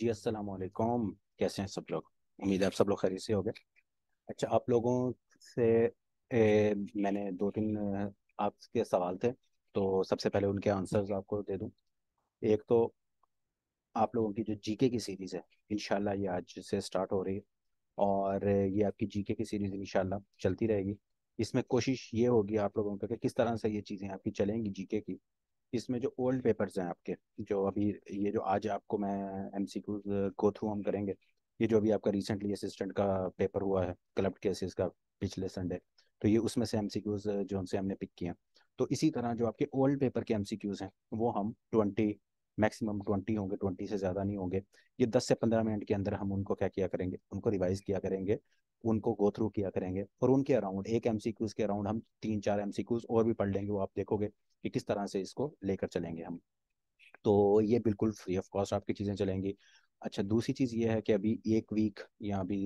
जी अस्सलाम वालेकुम कैसे हैं सब लोग उम्मीद है आप सब लोग खरीद से हो गए अच्छा आप लोगों से ए, मैंने दो तीन आपके सवाल थे तो सबसे पहले उनके आंसर्स आपको दे दूं एक तो आप लोगों की जो जीके की सीरीज़ है इन ये आज से स्टार्ट हो रही है और ये आपकी जीके की सीरीज़ इन चलती रहेगी इसमें कोशिश ये होगी आप लोगों का कि किस तरह से ये चीज़ें आपकी चलेंगी जीके की इसमें जो ओल्ड पेपर्स हैं आपके जो अभी ये जो आज आपको मैं एम एमसीक्यूज गो थ्रू हम करेंगे ये जो अभी आपका रिसेंटली असिस्टेंट का पेपर हुआ है क्लब केसेस का पिछले संडे तो ये उसमें से एम सी क्यूज जो उनसे हमने पिक किए तो इसी तरह जो आपके ओल्ड पेपर के एम सी क्यूज हैं वो हम ट्वेंटी मैक्सिमम ट्वेंटी होंगे ट्वेंटी से ज़्यादा नहीं होंगे ये दस से पंद्रह मिनट के अंदर हम उनको क्या किया करेंगे उनको रिवाइज किया करेंगे उनको गो थ्रू किया करेंगे और उनके अराउंड एक एम सी क्यूज के अराउंड हम तीन चार एम सी क्यूज और भी पढ़ लेंगे वो आप देखोगे कि किस तरह से इसको लेकर चलेंगे हम तो ये बिल्कुल फ्री ऑफ कॉस्ट आपकी चीज़ें चलेंगी अच्छा दूसरी चीज़ ये है कि अभी एक वीक या अभी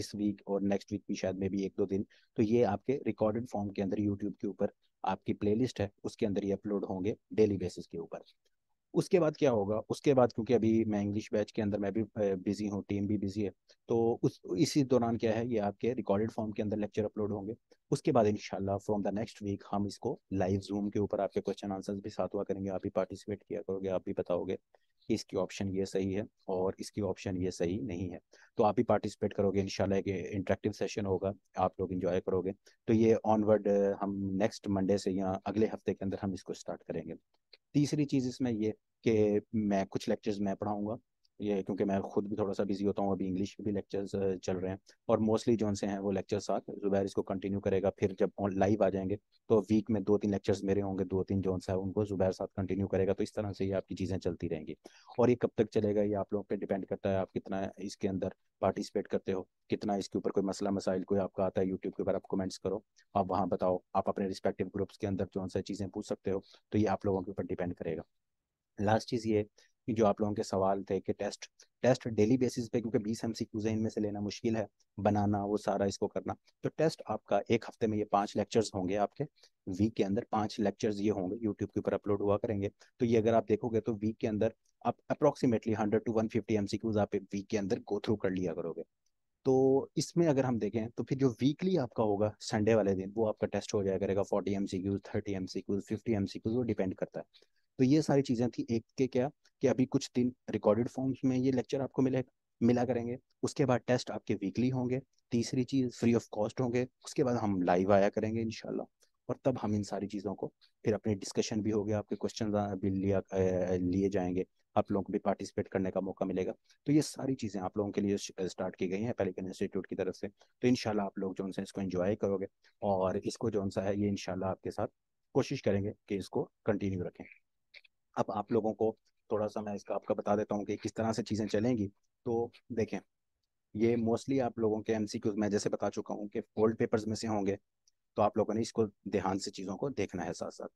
इस वीक और नेक्स्ट वीक भी शायद में भी एक दो दिन तो ये आपके रिकॉर्डेड फॉर्म के अंदर यूट्यूब के ऊपर आपकी प्लेलिस्ट है उसके अंदर ये अपलोड होंगे डेली बेसिस के ऊपर उसके बाद क्या होगा उसके बाद क्योंकि अभी मैं इंग्लिश बैच के अंदर मैं भी बिजी हूँ टीम भी बिजी है तो उस इसी दौरान क्या है ये आपके रिकॉर्डेड फॉर्म के अंदर लेक्चर अपलोड होंगे उसके बाद इनशाला फ्रॉम द नेक्स्ट वीक हम इसको लाइव जूम के ऊपर आपके क्वेश्चन आंसर्स भी साथ हुआ करेंगे आप भी पार्टिसिपेट किया करोगे आप भी बताओगे कि इसकी ऑप्शन ये सही है और इसकी ऑप्शन ये सही नहीं है तो आप भी पार्टिसिपेट करोगे इनशाला एक इंटरेक्टिव सेशन होगा आप लोग इंजॉय करोगे तो ये ऑनवर्ड हम नेक्स्ट मंडे से या अगले हफ्ते के अंदर हम इसको स्टार्ट करेंगे तीसरी चीज़ इसमें ये कि मैं कुछ लेक्चर्स मैं पढ़ाऊँगा ये क्योंकि मैं खुद भी थोड़ा सा बिजी होता हूँ अभी इंग्लिश भी लेक्चर्स चल रहे हैं और मोस्टली जो से हैं वो लेक्चर साथ जुबैर इसको कंटिन्यू करेगा फिर जब लाइव आ जाएंगे तो वीक में दो तीन लेक्चर्स मेरे होंगे दो तीन जो है उनको जुबैर साथ कंटिन्यू करेगा तो इस तरह से ये आपकी चीज़ें चलती रहेंगी और ये कब तक चलेगा ये आप लोगों पर डिपेंड करता है आप कितना इसके अंदर पार्टिसिपेट करते हो कितना इसके ऊपर कोई मसला मसाइल कोई आपका आता है यूट्यूब के ऊपर आप कमेंट्स करो आप वहाँ बताओ आप अपने रिस्पेक्टिव ग्रुप्स के अंदर जो चीज़ें पूछ सकते हो तो ये आप लोगों के ऊपर डिपेंड करेगा लास्ट चीज़ ये जो आप लोगों के सवाल थे कि टेस्ट टेस्ट डेली बेसिस पे क्योंकि बीस एम सी क्यूज इनमें से लेना मुश्किल है बनाना वो सारा इसको करना तो टेस्ट आपका एक हफ्ते में ये पांच लेक्चर्स होंगे आपके वीक के अंदर पांच लेक्चर्स ये होंगे यूट्यूब के ऊपर अपलोड हुआ करेंगे तो ये अगर आप देखोगे तो वीक के अंदर आप approximately hundred to one fifty M C Qs आप वीक के अंदर गो थ्रू कर लिया करोगे तो इसमें अगर हम देखें तो फिर जो वीकली आपका होगा संडे वाले दिन वो आपका टेस्ट हो जाएगा करेगा forty M C Qs thirty M C Qs fifty M C Qs वो डिपेंड करता है तो ये सारी चीजें थी एक के क्या कि अभी कुछ दिन रिकॉर्डेड फॉर्म्स में ये लेक्चर आपको मिलेगा मिला करेंगे उसके बाद टेस्ट आपके वीकली होंगे तीसरी चीज फ्री ऑफ कॉस्ट होंगे उसके बाद हम लाइव आया करेंगे इनशाला और तब हम इन सारी चीज़ों को फिर अपने डिस्कशन भी हो गया आपके क्वेश्चन भी लिया लिए जाएंगे आप लोगों को भी पार्टिसिपेट करने का मौका मिलेगा तो ये सारी चीज़ें आप लोगों के लिए स्टार्ट की गई हैं पहले इंस्टीट्यूट की तरफ से तो इनशाला आप लोग जो है इसको इन्जॉय करोगे और इसको जो सा है ये इनशाला आपके साथ कोशिश करेंगे कि इसको कंटिन्यू रखें अब आप लोगों को थोड़ा सा मैं इसका आपका बता देता हूँ कि किस तरह से चीज़ें चलेंगी तो देखें ये मोस्टली आप लोगों के एम मैं जैसे बता चुका हूँ कि ओल्ड पेपर्स में से होंगे तो आप लोगों ने इसको ध्यान से चीज़ों को देखना है साथ साथ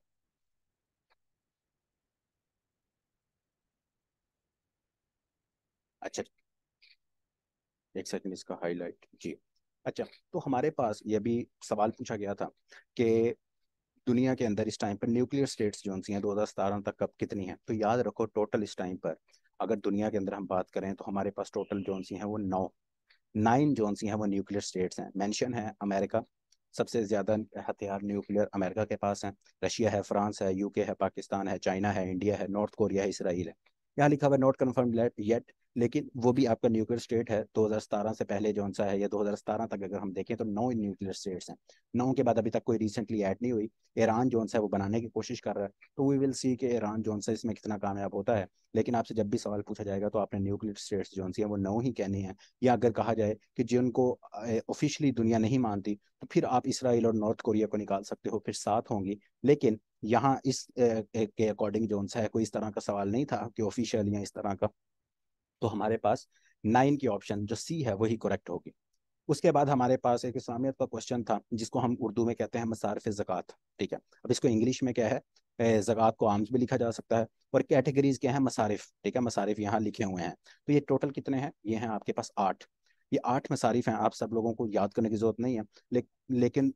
अच्छा एक सेकंड इसका हाईलाइट जी अच्छा तो हमारे पास ये भी सवाल पूछा गया था कि दुनिया के अंदर इस टाइम पर न्यूक्लियर स्टेट्स जो सी हैं दो तक कब कितनी है तो याद रखो टोटल इस टाइम पर अगर दुनिया के अंदर हम बात करें तो हमारे पास टोटल जो सी हैं वो नौ नाइन जो सी हैं वो न्यूक्लियर स्टेट्स हैं मेंशन है अमेरिका सबसे ज़्यादा हथियार न्यूक्लियर अमेरिका के पास हैं रशिया है फ्रांस है यूके है पाकिस्तान है चाइना है इंडिया है नॉर्थ कोरिया है इसराइल है यहाँ लिखा हुआ नॉट कन्फर्म येट लेकिन वो भी आपका न्यूक्लियर स्टेट है दो से पहले जो सा है या दो तक अगर हम देखें तो नौ न्यूक्लियर स्टेट्स हैं नौ के बाद अभी तक कोई रिसेंटली ऐड नहीं हुई ईरान जो सा है वो बनाने की कोशिश कर रहा है तो वी विल सी कि ईरान जो सा इसमें कितना कामयाब होता है लेकिन आपसे जब भी सवाल पूछा जाएगा तो आपने न्यूक्लियर स्टेट्स जो सी हैं वो नौ ही कहनी है या अगर कहा जाए कि जिनको ऑफिशियली दुनिया नहीं मानती तो फिर आप इसराइल और नॉर्थ कोरिया को निकाल सकते हो फिर साथ होंगी लेकिन यहाँ इस के अकॉर्डिंग जो सा है कोई इस तरह का सवाल नहीं था कि ऑफिशियल या इस तरह का तो हमारे पास नाइन की ऑप्शन जो सी है वही करेक्ट होगी उसके बाद हमारे पास एक इस्लामियत का क्वेश्चन था जिसको हम उर्दू में कहते हैं मसारफ जक़ात ठीक है अब इसको इंग्लिश में क्या है जक़ात को आम्स भी लिखा जा सकता है और कैटेगरीज क्या है मसारफ ठीक है मसारफ यहाँ लिखे हुए हैं तो ये टोटल कितने हैं ये हैं आपके पास आठ ये आठ मसारफ हैं आप सब लोगों को याद करने की ज़रूरत नहीं है ले, लेकिन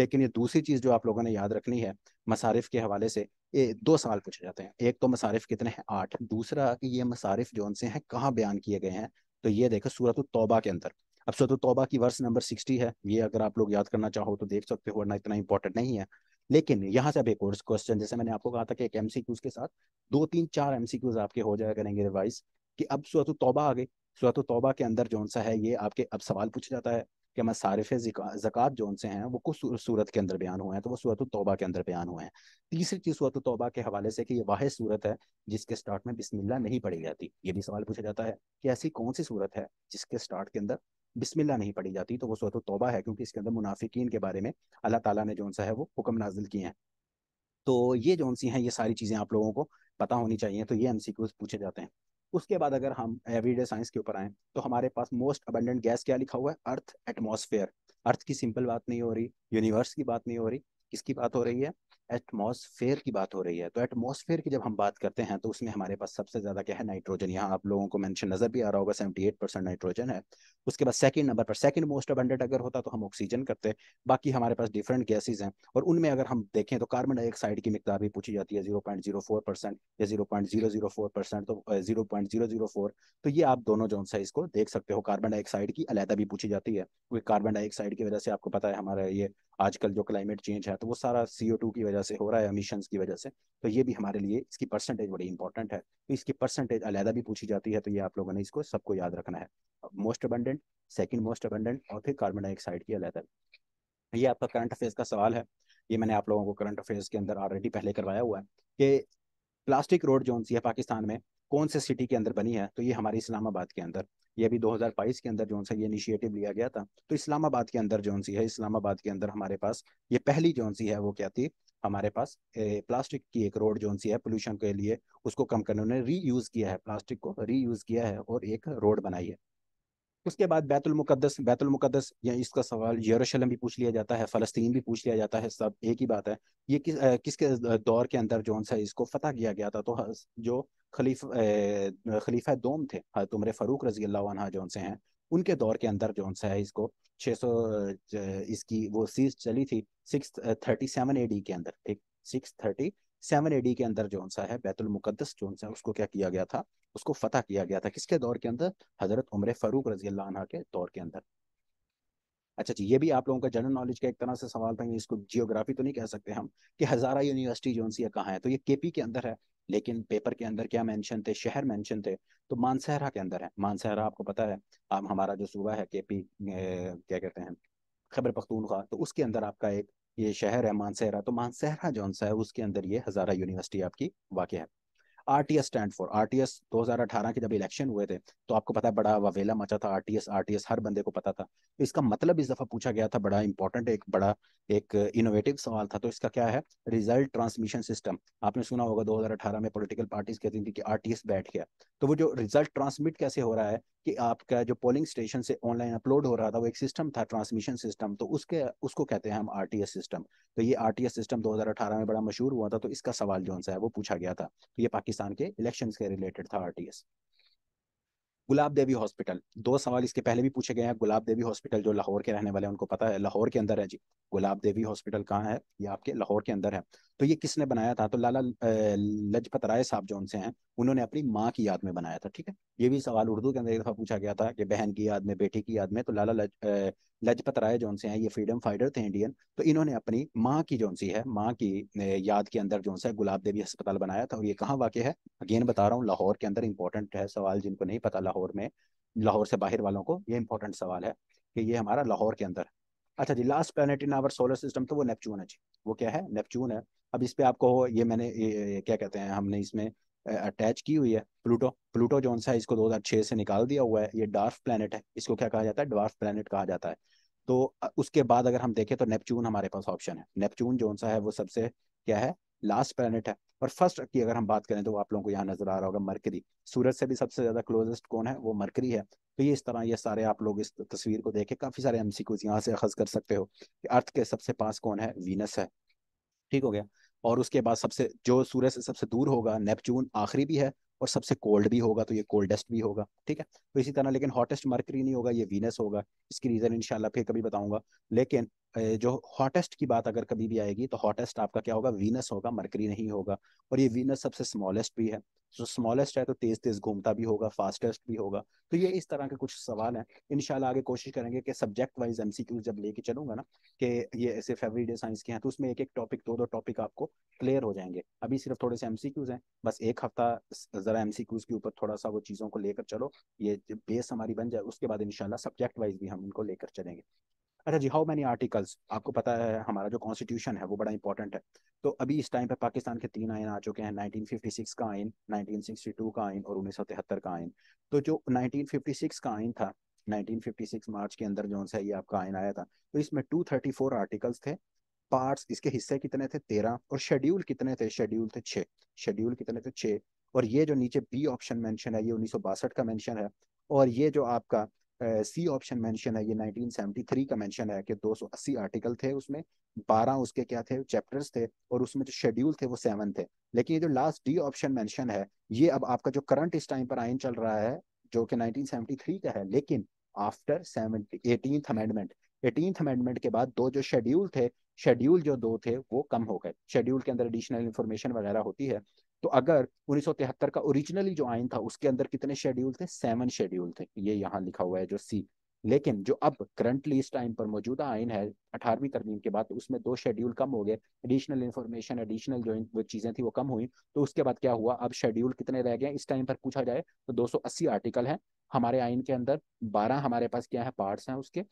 लेकिन ये दूसरी चीज़ जो आप लोगों ने याद रखनी है मसारफ के हवाले से ए, दो सवाल पूछे जाते हैं एक तो मसारिफ कितने हैं आठ दूसरा कि ये मसारिफ जो उनसे हैं कहाँ बयान किए गए हैं तो ये देखो सूरत तौबा के अंदर अब सूरत तौबा की वर्ष नंबर सिक्सटी है ये अगर आप लोग याद करना चाहो तो देख सकते हो वरना इतना इंपॉर्टेंट नहीं है लेकिन यहाँ से अब एक और क्वेश्चन जैसे मैंने आपको कहा था कि एक एम के साथ दो तीन चार एम आपके हो जाया करेंगे रिवाइज कि अब सूरत तौबा आ गई सूरत तौबा के अंदर जो सा है ये आपके अब सवाल पूछा जाता है कि मसारफ जक़ात जो उनसे हैं वो कुछ सूरत के अंदर बयान हुए हैं तो वो सूरत तोबा के अंदर बयान हुए हैं तीसरी चीज़ सूरत तोबा के हवाले से कि ये वाहि सूरत है जिसके स्टार्ट में बिसमिल्ला नहीं पढ़ी जाती ये भी सवाल पूछा जाता है कि ऐसी कौन सी सूरत है जिसके स्टार्ट के अंदर बिस्मिल्ला नहीं पढ़ी जाती तो वो सूरत तोबा है क्योंकि इसके अंदर मुनाफिकीन के बारे में अल्लाह तला ने जो सा है वो हुक्म नाजिल किए हैं तो ये जो सी हैं ये सारी चीज़ें आप लोगों को पता होनी चाहिए तो ये एम पूछे जाते हैं उसके बाद अगर हम एवरीडे साइंस के ऊपर आए तो हमारे पास मोस्ट अबेंडेंट गैस क्या लिखा हुआ है अर्थ एटमोसफेयर अर्थ की सिंपल बात नहीं हो रही यूनिवर्स की बात नहीं हो रही किसकी बात हो रही है एटमॉस्फेयर की बात हो रही है तो एटमॉस्फेयर की जब हम बात करते हैं तो उसमें हमारे पास सबसे ज्यादा क्या है नाइट्रोजन यहाँ आप लोगों को मेंशन नजर भी आ रहा होगा सेवेंटी एट परसेंट नाइट्रोजन है उसके बाद सेकंड नंबर पर सेकंड मोस्ट अबंडेंट अगर होता तो हम ऑक्सीजन करते बाकी हमारे पास डिफरेंट गैसेज हैं और उनमें अगर हम देखें तो कार्बन डाइऑक्साइड की मकदार भी पूछी जाती है जीरो या जीरो तो जीरो जीरो तो ये आप दोनों जो सा इसको देख सकते हो कार्बन डाइऑक्साइड की अलहदा भी पूछी जाती है क्योंकि कार्बन डाइऑक्साइड की वजह से आपको पता है हमारा ये आजकल जो क्लाइमेट चेंज है तो वो सारा सीओ की वजह वजह से हो रहा है अमीशन की वजह से तो ये भी हमारे लिए इसकी परसेंटेज बड़ी इंपॉर्टेंट है तो इसकी परसेंटेज अलहदा भी पूछी जाती है तो ये आप लोगों ने इसको सबको याद रखना है most abundant second most abundant और फिर कार्बन डाइऑक्साइड की अलहदा ये आपका करंट अफेयर्स का सवाल है ये मैंने आप लोगों को करंट अफेयर्स के अंदर ऑलरेडी पहले करवाया हुआ है कि प्लास्टिक रोड जोन सी है पाकिस्तान में कौन से सिटी के अंदर बनी है तो ये हमारे इस्लामाबाद के अंदर ये भी 2022 के अंदर जो सा ये इनिशिएटिव लिया गया था तो इस्लामाबाद के अंदर जो सी है इस्लामाबाद के अंदर हमारे पास ये पहली जो सी है वो क्या थी हमारे पास ए, प्लास्टिक की एक रोड जो सी है पोल्यूशन के लिए उसको कम करने उन्होंने री किया है प्लास्टिक को रीयूज़ किया है और एक रोड बनाई है उसके बाद बैतुलमुकदस बैतुलमुकदस या इसका सवाल यरूशलेम भी पूछ लिया जाता है फ़लस्तीन भी पूछ लिया जाता है सब एक ही बात है ये किस आ, किसके दौर के अंदर जो सा इसको फतह किया गया था तो जो खलीफ खलीफा दोम थे हजरत फरूक रजी अल्लाह जो से हैं उनके दौर के अंदर जो है इसको 600 इसकी वो सीज चली थी सिक्स थर्टी सेवन एडी के अंदर ठीक सिक्स थर्टी सेवन एडी के अंदर जो सा है बैतुलमुकदस जोन सा उसको क्या किया गया था उसको फतह किया गया था किसके दौर के अंदर हजरत उम्र फारूक रजी अल्लाह के दौर के अंदर अच्छा जी ये भी आप लोगों का जनरल नॉलेज का एक तरह से सवाल था इसको जियोग्राफी तो नहीं कह सकते हम कि हज़ारा यूनिवर्सिटी जो है कहाँ है तो ये केपी के अंदर है लेकिन पेपर के अंदर क्या मेंशन थे शहर मेंशन थे तो मानसहरा के अंदर है मानसहरा आपको पता है आप हमारा जो सूबा है केपी क्या कहते हैं खबर पख्तूनखा तो उसके अंदर आपका एक ये शहर है मानसहरा तो मानसहरा जो है उसके अंदर ये हज़ारा यूनिवर्सिटी आपकी वाक़ है आरटीएस स्टैंड फॉर आरटीएस 2018 के जब इलेक्शन हुए थे तो आपको पता है बड़ा ववेला मचा था आरटीएस आरटीएस हर बंदे को पता था इसका मतलब इस दफा पूछा गया था बड़ा इंपॉर्टेंट एक बड़ा एक इनोवेटिव सवाल था तो इसका क्या है रिजल्ट ट्रांसमिशन सिस्टम आपने सुना होगा 2018 में पॉलिटिकल पार्टीज कहती थी कि आरटीएस बैठ गया तो वो जो रिजल्ट ट्रांसमिट कैसे हो रहा है कि आपका जो पोलिंग स्टेशन से ऑनलाइन अपलोड हो रहा था वो एक सिस्टम था ट्रांसमिशन सिस्टम तो उसके उसको कहते हैं हम आरटीएस सिस्टम तो ये आरटीएस सिस्टम 2018 में बड़ा मशहूर हुआ था तो इसका सवाल जो है वो पूछा गया था तो ये पाकिस्तान के इलेक्शन के रिलेटेड था आरटीएस गुलाब देवी हॉस्पिटल दो सवाल इसके पहले भी पूछे गए हैं गुलाब देवी हॉस्पिटल जो लाहौर के रहने वाले उनको पता है लाहौर के अंदर है जी गुलाब देवी हॉस्पिटल कहाँ है ये आपके लाहौर के अंदर है तो ये किसने बनाया था तो लाला लजपत राय साहब जो उनसे हैं उन्होंने अपनी माँ की याद में बनाया था ठीक है ये भी सवाल उर्दू के अंदर एक दफा पूछा गया था कि बहन की याद में बेटी की याद में तो लाला लज लजपत राय जौन से हैं ये फ्रीडम फाइटर थे इंडियन तो इन्होंने अपनी माँ की जोन सी है माँ की याद के अंदर जो सा गुलाब देवी अस्पताल बनाया था और ये कहाँ वाक्य है अगेन बता रहा हूँ लाहौर के अंदर इंपॉर्टेंट है सवाल जिनको नहीं पता लाहौर में लाहौर से बाहर वालों को ये इंपॉर्टेंट सवाल है कि ये हमारा लाहौर के अंदर अच्छा जी last planet in our solar system तो वो नेपच्चून है जी वो क्या है नेपच्चून है अब इस पर आपको ये मैंने ये, क्या कहते हैं हमने इसमें अटैच की हुई है प्लूटो प्लूटो जो सा इसको 2006 से निकाल दिया हुआ है ये डार्फ प्लानट है इसको क्या कहा जाता है डार्फ प्लानट कहा जाता है तो उसके बाद अगर हम देखें तो नेपच्यून हमारे पास ऑप्शन है नेपच्यून जो सा है वो सबसे क्या है लास्ट प्लानट है और फर्स्ट की अगर हम बात करें तो आप लोगों को यहाँ नजर आ रहा होगा मरकरी सूरज से भी सबसे ज्यादा क्लोजेस्ट कौन है वो मरकरी है तो ये इस तरह ये सारे आप लोग इस तस्वीर को देखें काफी सारे एम यहाँ से अखज कर सकते हो कि अर्थ के सबसे पास कौन है वीनस है ठीक हो गया और उसके बाद सबसे जो सूरज से सबसे दूर होगा नेपच्यून आखिरी भी है और सबसे कोल्ड भी होगा तो ये कोल्डेस्ट भी होगा ठीक है तो इसी तरह लेकिन हॉटेस्ट मर्करी नहीं होगा ये वीनस होगा इसकी रीजन इनशाला फिर कभी बताऊंगा लेकिन जो हॉटेस्ट की बात अगर कभी भी आएगी तो हॉटेस्ट आपका क्या होगा वीनस होगा मरकरी नहीं होगा और ये वीनस सबसे स्मॉलेस्ट भी है जो स्मॉलेस्ट है तो तेज तेज घूमता भी होगा फास्टेस्ट भी होगा तो ये इस तरह के कुछ सवाल हैं इनशाला आगे कोशिश करेंगे कि सब्जेक्ट वाइज एम जब लेके चलूंगा ना कि ये ऐसे फेवरेट साइंस के हैं तो उसमें एक एक टॉपिक दो दो टॉपिक आपको क्लियर हो जाएंगे अभी सिर्फ थोड़े से एम हैं बस एक हफ्ता जरा एम के ऊपर थोड़ा सा वो चीज़ों को लेकर चलो ये बेस हमारी बन जाए उसके बाद इनशाला सब्जेक्ट वाइज भी हम उनको लेकर चलेंगे अच्छा जी हाउ मेनी आर्टिकल्स आपको पता है हमारा जो कॉन्स्टिट्यूशन है वो बड़ा इंपॉर्टेंट है तो अभी इस टाइम पे पाकिस्तान के तीन आयन आ चुके हैं 1956 का आयन 1962 का आयन और 1973 का आयन तो जो 1956 का आयन था 1956 मार्च के अंदर जो है ये आपका आयन आया था तो इसमें 234 आर्टिकल्स थे पार्ट्स इसके हिस्से कितने थे तेरह और शेड्यूल कितने थे शेड्यूल थे छः शेड्यूल कितने थे छः और ये जो नीचे बी ऑप्शन मेंशन है ये उन्नीस का मेंशन है और ये जो आपका सी ऑप्शन मेंशन है ये 1973 का मेंशन है कि 280 आर्टिकल थे उसमें 12 उसके क्या थे चैप्टर्स थे और उसमें जो शेड्यूल थे वो सेवन थे लेकिन ये जो लास्ट डी ऑप्शन मेंशन है ये अब आपका जो करंट इस टाइम पर आयन चल रहा है जो कि 1973 का है लेकिन after eighteen amendment eighteen amendment के बाद दो जो शेड्यूल थे शेड्यूल जो दो थे वो कम हो गए शेड्यूल के अंदर एडिशनल इन्फॉर्मेशन वगैरह होती है तो अगर 1973 का ओरिजिनली जो आइन था उसके अंदर कितने शेड्यूल थे सेवन शेड्यूल थे ये यहाँ लिखा हुआ है जो सी लेकिन जो अब करंटली इस टाइम पर मौजूदा आइन है अठारहवीं तरमीम के बाद उसमें दो शेड्यूल कम हो गए एडिशनल इन्फॉर्मेशन एडिशनल जो वो चीज़ें थी वो कम हुई तो उसके बाद क्या हुआ अब शेड्यूल कितने रह गए इस टाइम पर पूछा जाए तो 280 आर्टिकल हैं हमारे आइन के अंदर 12 हमारे पास क्या है पार्ट्स हैं उसके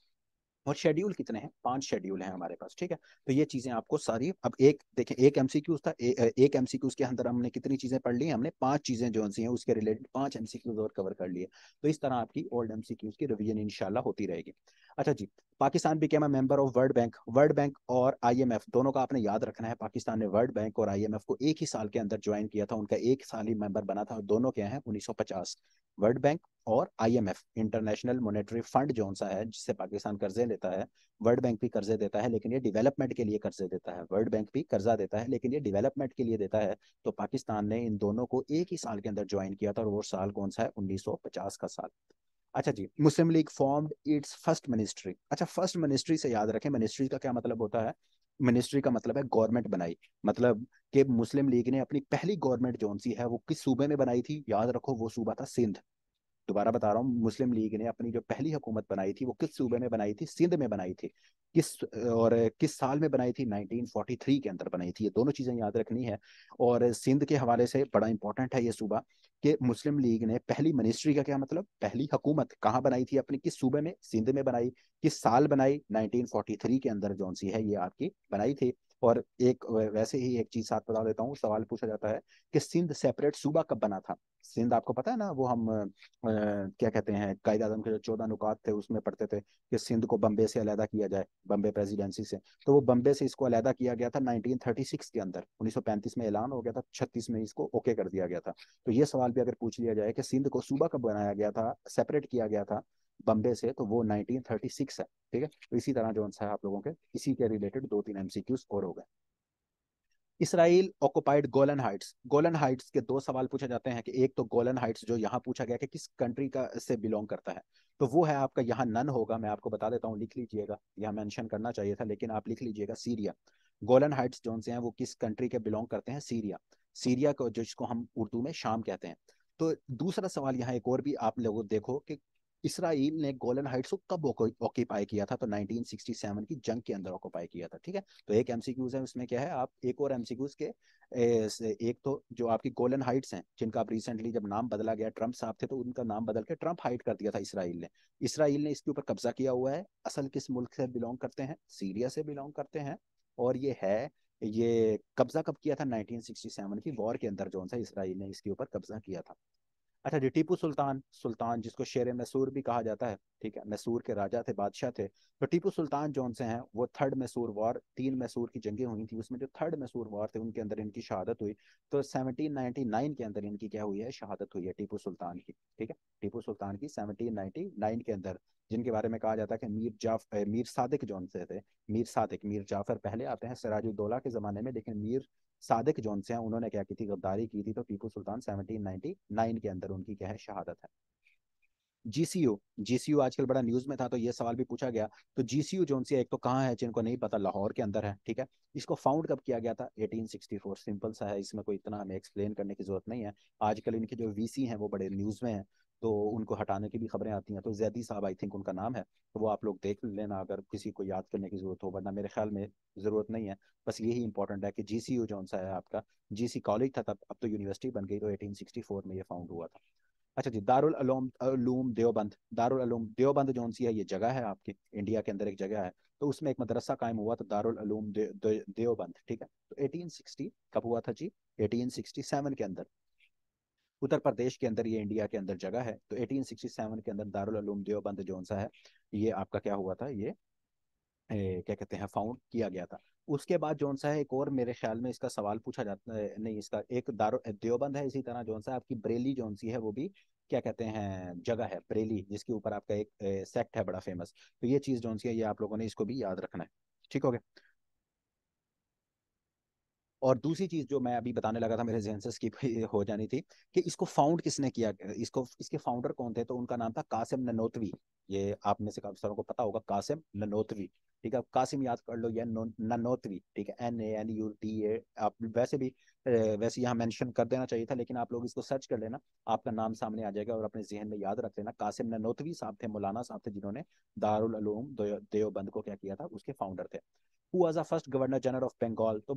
और शेड्यूल कितने हैं पांच शेड्यूल हैं हमारे पास ठीक है तो ये चीजें आपको सारी अब एक देखें एक एमसीक्यूज था ए, एक एमसीक्यूज के अंदर हमने कितनी चीजें पढ़ ली हमने पांच चीजें जो सी हैं उसके रिलेटेड पांच एमसीक्यूज और कवर कर लिए तो इस तरह आपकी ओल्ड एमसीक्यूज की रिविजन इनशाला होती रहेगी अच्छा जी पाकिस्तान क्या member of World Bank World Bank और आईएमएफ दोनों का आपने याद रखना है पाकिस्तान ने वर्ल्ड बैंक और आईएमएफ को एक ही साल के अंदर ज्वाइन किया था उनका एक साल ही मेंबर बना था दोनों क्या है 1950 वर्ल्ड बैंक और आईएमएफ इंटरनेशनल मॉनेटरी फंड जोन सा है जिससे पाकिस्तान कर्जे लेता है वर्ल्ड बैंक भी कर्जे देता है लेकिन ये डेवलपमेंट के लिए कर्जे देता है वर्ल्ड बैंक भी कर्जा देता है लेकिन ये डेवलपमेंट के लिए देता है तो पाकिस्तान ने इन दोनों को एक ही साल के अंदर ज्वाइन किया था और वो साल कौन सा है 1950 का साल अच्छा जी Muslim League formed its first ministry अच्छा फर्स्ट मिनिस्ट्री से याद रखें मिनिस्ट्री का क्या मतलब होता है मिनिस्ट्री का मतलब है गवर्नमेंट बनाई मतलब कि मुस्लिम लीग ने अपनी पहली गवर्नमेंट जोन सी है वो किस सूबे में बनाई थी याद रखो वो सूबा था सिंध दोबारा बता रहा हूँ मुस्लिम लीग ने अपनी जो पहली हुकूमत बनाई थी वो किस सूबे में बनाई थी सिंध में बनाई थी किस और किस साल में बनाई थी 1943 के अंदर बनाई थी ये दोनों चीज़ें याद रखनी है और सिंध के हवाले से बड़ा इंपॉर्टेंट है ये सूबा कि मुस्लिम लीग ने पहली मिनिस्ट्री का क्या मतलब पहली हुकूमत कहाँ बनाई थी अपने किस सूबे में सिंध में बनाई किस साल बनाई नाइनटीन के अंदर जो सी है ये आपकी बनाई थी और एक वैसे ही एक चीज साथ बता देता हूँ सवाल पूछा जाता है कि सिंध सेपरेट सूबा कब बना था सिंध आपको पता है ना वो हम आ, क्या कहते हैं कायद आजम के जो चौदह नुकात थे उसमें पढ़ते थे कि सिंध को बम्बे से अलहदा किया जाए बम्बे प्रेसिडेंसी से तो वो बम्बे से इसको अलहदा किया गया था 1936 के अंदर 1935 में ऐलान हो गया था 36 में इसको ओके कर दिया गया था तो ये सवाल भी अगर पूछ लिया जाए कि सिंध को सूबा कब बनाया गया था सेपरेट किया गया था बम्बे से तो वो 1936 है ठीक है तो इसी तरह जो सा है आप लोगों के इसी के रिलेटेड दो तीन एमसीक्यूज और हो गए Israel occupied Golan Heights Golan Heights के दो सवाल पूछे जाते हैं कि एक तो गोलन हाइट्स जो यहाँ पूछा गया कि किस कंट्री का से बिलोंग करता है तो वो है आपका यहाँ नन होगा मैं आपको बता देता हूँ लिख लीजिएगा यहाँ मेंशन करना चाहिए था लेकिन आप लिख लीजिएगा सीरिया गोलन हाइट्स जो से हैं वो किस कंट्री के बिलोंग करते हैं सीरिया सीरिया को जिसको हम उर्दू में शाम कहते हैं तो दूसरा सवाल यहाँ एक और भी आप लोग देखो कि इसराइल ने गोलन हाइट्स को कब ऑक्यूपाई किया था तो 1967 की जंग के अंदर ऑक्यूपाई किया था ठीक है तो एक एमसीक्यूज है उसमें क्या है आप एक और एमसीक्यूज के एक तो जो आपकी गोलन हाइट्स हैं जिनका आप रिसेंटली जब नाम बदला गया ट्रंप साहब थे तो उनका नाम बदल के ट्रंप हाइट कर दिया था इसराइल ने इसराइल ने इसके ऊपर कब्जा किया हुआ है असल किस मुल्क से बिलोंग करते हैं सीरिया से बिलोंग करते हैं और ये है ये कब्जा कब किया था 1967 की वॉर के अंदर जो सा इसराइल ने इसके ऊपर कब्जा किया था अच्छा जी टीपू सुल्तान सुल्तान जिसको शेर मैसूर भी कहा जाता है ठीक है मैसूर के राजा थे बादशाह थे तो टीपू सुल्तान जो उनसे हैं वो थर्ड मैसूर वॉर तीन मैसूर की जंगें हुई थी उसमें जो थर्ड मैसूर वॉर थे उनके अंदर इनकी शहादत हुई तो सेवनटीन नाइनटी नाइन के अंदर इनकी क्या हुई है शहादत हुई है टीपू सुल्तान की ठीक है टीपू सुल्तान की सेवनटीन नाइनटी नाइन के अंदर जिनके बारे में कहा जाता है कि मीर जाफ मीर सादिक जो से थे मीर सादिक मीर जाफर पहले आते हैं सराजुद्दौला के ज़माने में लेकिन मीर सादिक जोन्स हैं उन्होंने क्या की थी गद्दारी की थी तो टीपू सुल्तान 1799 के अंदर उनकी क्या है शहादत है जीसीयू जीसीयू आजकल बड़ा न्यूज में था तो ये सवाल भी पूछा गया तो जीसीयू जोन सी एक तो कहाँ है जिनको नहीं पता लाहौर के अंदर है ठीक है इसको फाउंड कब किया गया था 1864 सिंपल सा है इसमें कोई इतना हमें एक्सप्लेन करने की जरूरत नहीं है आजकल इनके जो वीसी हैं वो बड़े न्यूज में हैं तो उनको हटाने की भी खबरें आती हैं तो जैदी साहब आई थिंक उनका नाम है तो वो आप लोग देख लेना अगर किसी को याद करने की ज़रूरत हो वरना मेरे ख्याल में ज़रूरत नहीं है बस यही इंपॉर्टेंट है कि जी सी यू जोन सा है आपका जी सी कॉलेज था तब अब तो यूनिवर्सिटी बन गई तो एटीन सिक्सटी फोर में ये फाउंड हुआ था अच्छा जी दारूम देवबंद दारूम देवबंद जोन सी है ये जगह है आपके इंडिया के अंदर एक जगह है तो उसमें एक मदरसा कायम हुआ था दारूम देवबंद ठीक है तो 1860 कब हुआ था जी 1867 के अंदर उत्तर प्रदेश के अंदर ये इंडिया के अंदर जगह है तो 1867 के अंदर दारुल दारूम देवबंद जौन सा है ये आपका क्या हुआ था ये ए, क्या कहते हैं फाउंड किया गया था उसके बाद जौन सा है एक और मेरे ख्याल में इसका सवाल पूछा जाता है नहीं इसका एक दारो देवबंद है इसी तरह जौन सा आपकी बरेली जौन सी है वो भी क्या कहते हैं जगह है बरेली जिसके ऊपर आपका एक सेक्ट है बड़ा फेमस तो ये चीज़ जौन सी है ये आप लोगों ने इसको भी याद रखना है ठीक हो गया और दूसरी चीज जो मैं अभी बताने लगा था मेरे जहन की हो जानी थी कि इसको फाउंड किसने किया इसको इसके फाउंडर कौन थे तो उनका नाम था कासिम ननोतवी ये आप में से काफी सारों को पता होगा कासिम ननोतवी ठीक है कासिम याद कर लो या ननोतवी ठीक है N A N U T A आप वैसे भी वैसे यहाँ मेंशन कर देना चाहिए था लेकिन आप लोग इसको सर्च कर लेना आपका नाम सामने आ जाएगा और अपने जहन में याद रख लेना कासिम ननोतवी साहब थे मौलाना साहब थे जिन्होंने दारुल दारूम देवबंद को क्या किया था उसके फाउंडर थे who was the first governor general of Bengal तो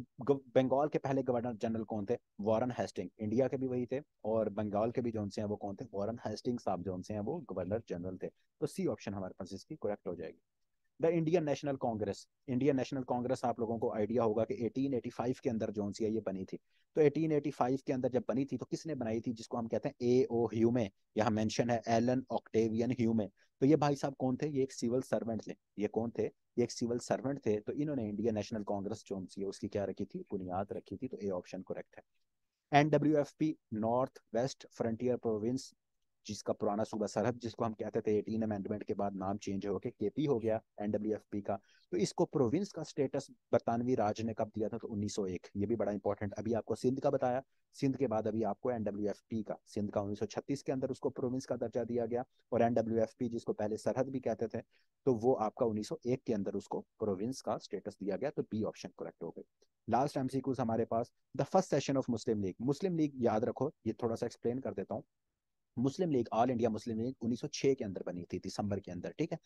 बंगाल के पहले गवर्नर जनरल कौन थे वॉरन हेस्टिंग इंडिया के भी वही थे और बंगाल के भी जो हैं वो कौन थे वॉरन हेस्टिंग साहब जो हैं वो गवर्नर जनरल थे तो सी ऑप्शन हमारे पास इसकी करेक्ट हो जाएगी the Indian National Congress Indian National Congress आप लोगों को आइडिया होगा कि 1885 के अंदर जोन सी ये बनी थी तो 1885 के अंदर जब बनी थी तो किसने बनाई थी जिसको हम कहते हैं ए ओ ह्यूमे यहाँ मेंशन है एलन ऑक्टेवियन ह्यूमे तो ये भाई साहब कौन थे ये एक सिविल सर्वेंट थे ये कौन थे ये एक सिविल सर्वेंट थे तो इन्होंने इंडियन नेशनल कांग्रेस जोन सी उसकी क्या रखी थी बुनियाद रखी थी तो ए ऑप्शन करेक्ट है N W F P North West Frontier Province जिसका पुराना सूबा सरहद जिसको हम कहते थे एटीन अमेंडमेंट के बाद नाम चेंज हो होकर केपी हो गया एनडब्ल्यूएफपी का तो इसको प्रोविंस का स्टेटस बरतानवी राज ने कब दिया था तो 1901 ये भी बड़ा इंपॉर्टेंट अभी आपको सिंध का बताया सिंध के बाद अभी आपको एनडब्ल्यूएफपी का सिंध का 1936 के अंदर उसको प्रोविंस का दर्जा दिया गया और एनडब्ल्यूएफपी जिसको पहले सरहद भी कहते थे तो वो आपका 1901 के अंदर उसको प्रोविंस का स्टेटस दिया गया तो बी ऑप्शन करेक्ट हो गई लास्ट एमसीक्यूज हमारे पास the first session of Muslim League Muslim League याद रखो ये थोड़ा सा एक्सप्लेन कर देता हूँ Muslim League All India Muslim League 1906 के अंदर बनी थी दिसंबर के अंदर ठीक है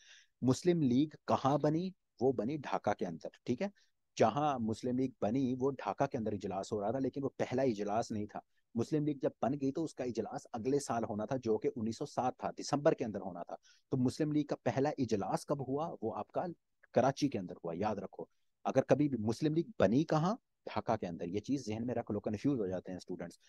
मुस्लिम लीग कहाँ बनी वो बनी ढाका के अंदर ठीक है जहाँ मुस्लिम लीग बनी वो ढाका के अंदर इजलास हो रहा था लेकिन वो पहला इजलास नहीं था मुस्लिम लीग जब बन गई तो उसका इजलास अगले साल होना था जो कि 1907 था दिसंबर के अंदर होना था तो मुस्लिम लीग का पहला इजलास कब हुआ वो आपका कराची के अंदर हुआ याद रखो अगर कभी भी मुस्लिम लीग बनी कहाँ ढाका के अंदर ये चीज जहन में रख लो कन्फ्यूज हो जाते हैं स्टूडेंट्स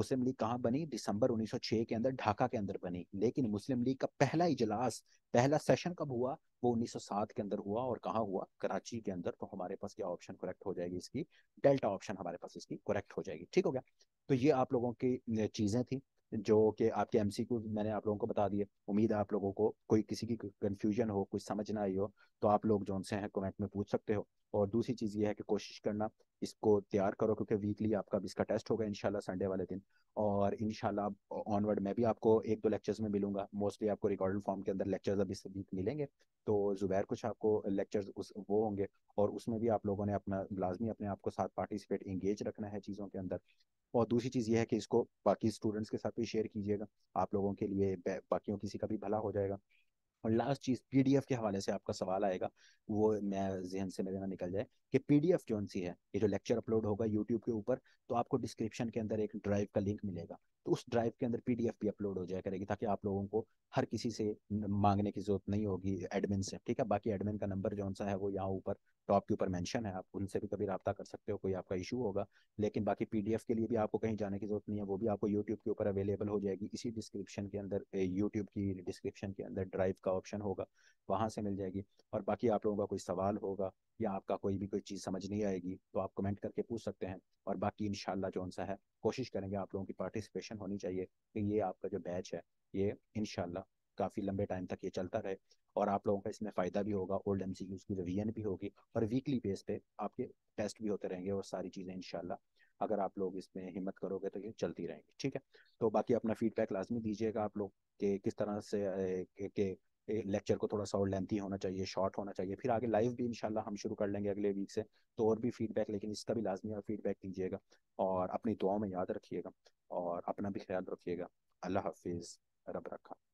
मुस्लिम लीग कहाँ बनी दिसंबर 1906 के अंदर ढाका के अंदर बनी लेकिन मुस्लिम लीग का पहला इजलास पहला सेशन कब हुआ वो 1907 के अंदर हुआ और कहाँ हुआ कराची के अंदर तो हमारे पास क्या ऑप्शन करेक्ट हो जाएगी इसकी डेल्टा ऑप्शन हमारे पास इसकी करेक्ट हो जाएगी ठीक हो गया तो ये आप लोगों की चीजें थी जो कि आपके एम सी मैंने आप लोगों को बता दिए उम्मीद है आप लोगों को कोई किसी की कन्फ्यूजन हो कुछ समझ ना आई हो तो आप लोग जो उनसे हैं कमेंट में पूछ सकते हो और दूसरी चीज़ ये है कि कोशिश करना इसको तैयार करो क्योंकि वीकली आपका इसका टेस्ट होगा इंशाल्लाह संडे वाले दिन और इनशाला ऑनवर्ड मैं भी आपको एक दो लेक्चर्स में मिलूंगा मोस्टली आपको रिकॉर्डेड फॉर्म के अंदर लेक्चर्स अब इस वीक मिलेंगे तो ज़ुबैर कुछ आपको लेक्चर्स उस वो होंगे और उसमें भी आप लोगों ने अपना लाजमी अपने आप को साथ पार्टिसिपेट इंगेज रखना है चीज़ों के अंदर और दूसरी चीज़ ये है कि इसको बाकी स्टूडेंट्स के साथ भी शेयर कीजिएगा आप लोगों के लिए बाकियों किसी का भी भला हो जाएगा और लास्ट चीज पीडीएफ के हवाले से आपका सवाल आएगा वो मैं जहन से मेरे ना निकल जाए कि पीडीएफ कौन सी है ये जो लेक्चर अपलोड होगा यूट्यूब के ऊपर तो आपको डिस्क्रिप्शन के अंदर एक ड्राइव का लिंक मिलेगा तो उस ड्राइव के अंदर पीडीएफ भी अपलोड हो जाया करेगी ताकि आप लोगों को हर किसी से मांगने की जरूरत नहीं होगी एडमिन से ठीक है बाकी एडमिन का नंबर जो सा है वो यहाँ ऊपर टॉप के ऊपर मेंशन है आप उनसे भी कभी रब्ता कर सकते हो कोई आपका इशू होगा लेकिन बाकी पीडीएफ के लिए भी आपको कहीं जाने की जरूरत नहीं है वो भी आपको यूट्यूब के ऊपर अवेलेबल हो जाएगी इसी डिस्क्रिप्शन के अंदर यूट्यूब की डिस्क्रिप्शन के अंदर ड्राइव का ऑप्शन होगा वहाँ से मिल जाएगी और बाकी आप लोगों का कोई सवाल होगा या आपका कोई भी कोई चीज़ समझ नहीं आएगी तो आप कमेंट करके पूछ सकते हैं और बाकी इन जो सा है कोशिश करेंगे आप लोगों की पार्टिसिपेशन होनी चाहिए कि ये आपका जो बैच है ये इन काफ़ी लंबे टाइम तक ये चलता रहे और आप लोगों का इसमें फ़ायदा भी होगा ओल्ड एम की रिवीजन भी होगी और वीकली बेस पे आपके टेस्ट भी होते रहेंगे और सारी चीज़ें इन अगर आप लोग इसमें हिम्मत करोगे तो ये चलती रहेंगी ठीक है तो बाकी अपना फीडबैक लाजमी दीजिएगा आप लोग कि किस तरह से के लेक्चर को थोड़ा सा और लेंथी होना चाहिए शॉर्ट होना चाहिए फिर आगे लाइव भी इंशाल्लाह हम शुरू कर लेंगे अगले वीक से तो और भी फीडबैक लेकिन इसका भी लाजमी आप फीडबैक दीजिएगा और अपनी दुआओं में याद रखिएगा और अपना भी ख्याल रखिएगा अल्लाह हाफिज़ रब रखा